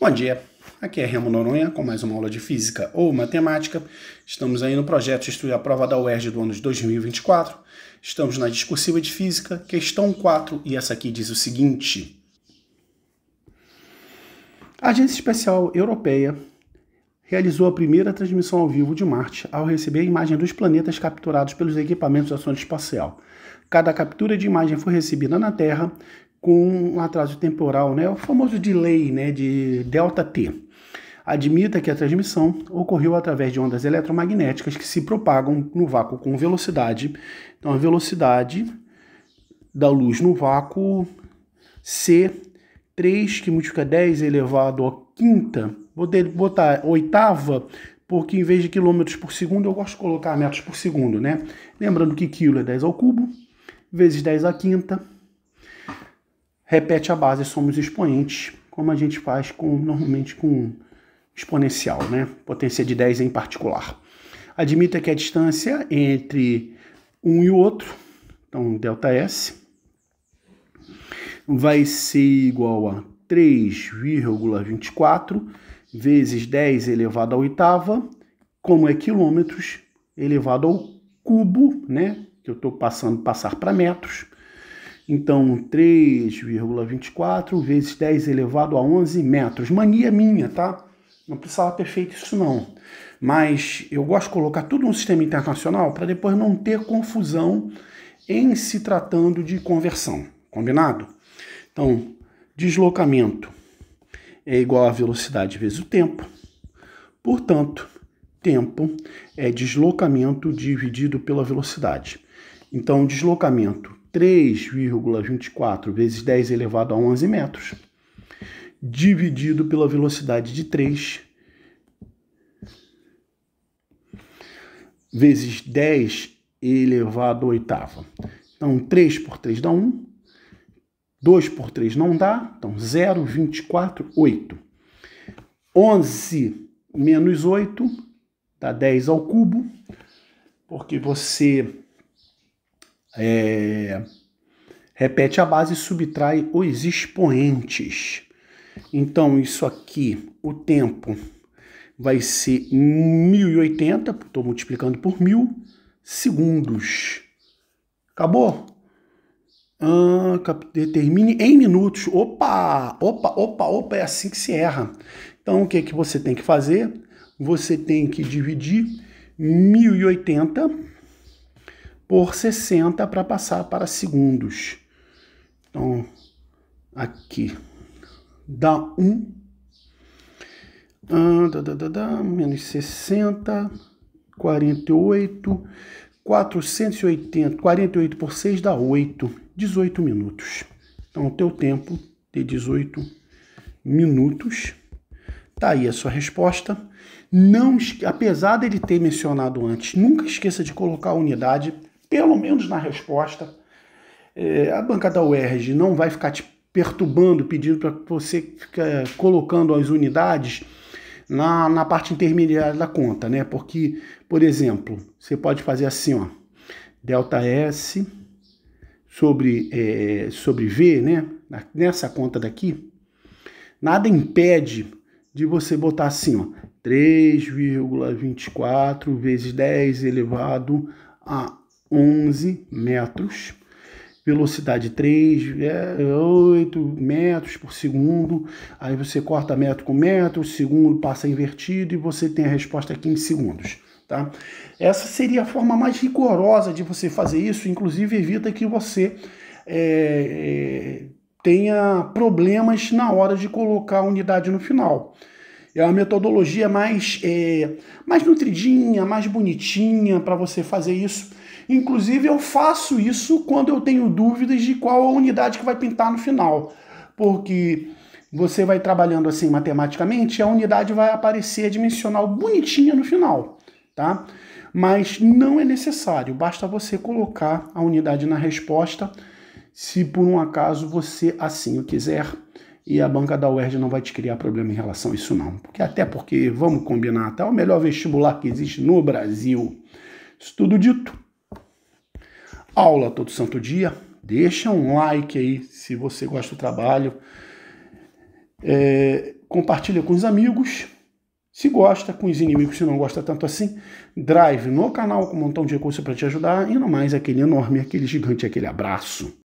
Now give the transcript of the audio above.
Bom dia, aqui é Remo Noronha com mais uma aula de Física ou Matemática. Estamos aí no projeto de estudar a Prova da UERJ do ano de 2024. Estamos na discursiva de Física, questão 4, e essa aqui diz o seguinte. A Agência Especial Europeia realizou a primeira transmissão ao vivo de Marte ao receber a imagem dos planetas capturados pelos equipamentos da sonda espacial. Cada captura de imagem foi recebida na Terra com um atraso temporal, né? o famoso delay né? de ΔT. Admita que a transmissão ocorreu através de ondas eletromagnéticas que se propagam no vácuo com velocidade. Então, a velocidade da luz no vácuo C, 3 que multiplica 10 elevado a quinta, vou botar oitava, porque em vez de quilômetros por segundo, eu gosto de colocar metros por segundo, né? Lembrando que quilo é 10 ao cubo, vezes 10 à quinta, repete a base, somos expoentes como a gente faz com, normalmente com exponencial, né? potência de 10 em particular. Admita que a distância entre um e o outro, então delta S, vai ser igual a 3,24 vezes 10 elevado à oitava, como é quilômetros elevado ao cubo, né? Que eu estou passando passar para metros, então, 3,24 vezes 10 elevado a 11 metros. Mania minha, tá? Não precisava ter feito isso, não. Mas eu gosto de colocar tudo no sistema internacional para depois não ter confusão em se tratando de conversão. Combinado? Então, deslocamento é igual a velocidade vezes o tempo. Portanto, tempo é deslocamento dividido pela velocidade. Então, deslocamento 3,24 vezes 10 elevado a 11 metros, dividido pela velocidade de 3, vezes 10 elevado a oitava. Então, 3 por 3 dá 1, 2 por 3 não dá, então 0, 24, 8. 11 menos 8 dá 10 ao cubo, porque você é, repete a base e subtrai os expoentes. Então, isso aqui, o tempo vai ser 1080, estou multiplicando por 1000 segundos. Acabou? Ah, determine em minutos. Opa, opa, opa, opa, é assim que se erra. Então, o que, é que você tem que fazer? Você tem que dividir 1080 por 60 para passar para segundos. Então, aqui dá 1. Ah, menos 60, 48, 480, 48 por 6 dá 8, 18 minutos. Então, o teu tempo de 18 minutos. Tá aí a sua resposta. Não, apesar dele ter mencionado antes, nunca esqueça de colocar a unidade pelo menos na resposta. É, a banca da UERJ não vai ficar te perturbando, pedindo para você ficar colocando as unidades na, na parte intermediária da conta, né? Porque, por exemplo, você pode fazer assim, ó, delta S sobre, é, sobre V, né? Nessa conta daqui, nada impede de você botar assim, ó, 3,24 vezes 10 elevado a 11 metros, velocidade 3, é, 8 metros por segundo, aí você corta metro com metro, segundo passa invertido e você tem a resposta aqui em segundos. Tá? Essa seria a forma mais rigorosa de você fazer isso, inclusive evita que você é, é, tenha problemas na hora de colocar a unidade no final. É uma metodologia mais, é, mais nutridinha, mais bonitinha para você fazer isso. Inclusive, eu faço isso quando eu tenho dúvidas de qual a unidade que vai pintar no final. Porque você vai trabalhando assim matematicamente, a unidade vai aparecer dimensional bonitinha no final, tá? Mas não é necessário, basta você colocar a unidade na resposta, se por um acaso você assim o quiser e a banca da UERJ não vai te criar problema em relação a isso não. Porque até porque, vamos combinar, tá? o melhor vestibular que existe no Brasil. Isso tudo dito. Aula todo santo dia. Deixa um like aí se você gosta do trabalho. É, compartilha com os amigos. Se gosta, com os inimigos, se não gosta tanto assim, drive no canal com um montão de recursos para te ajudar. E no mais, aquele enorme, aquele gigante, aquele abraço.